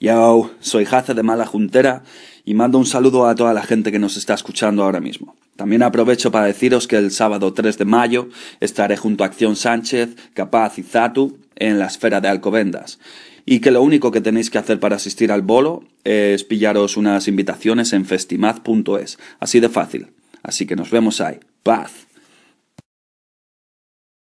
Yo, soy Jace de Mala Juntera y mando un saludo a toda la gente que nos está escuchando ahora mismo. También aprovecho para deciros que el sábado 3 de mayo estaré junto a Acción Sánchez, Capaz y Zatu en la esfera de Alcobendas. Y que lo único que tenéis que hacer para asistir al bolo es pillaros unas invitaciones en festimaz.es. Así de fácil. Así que nos vemos ahí. Paz.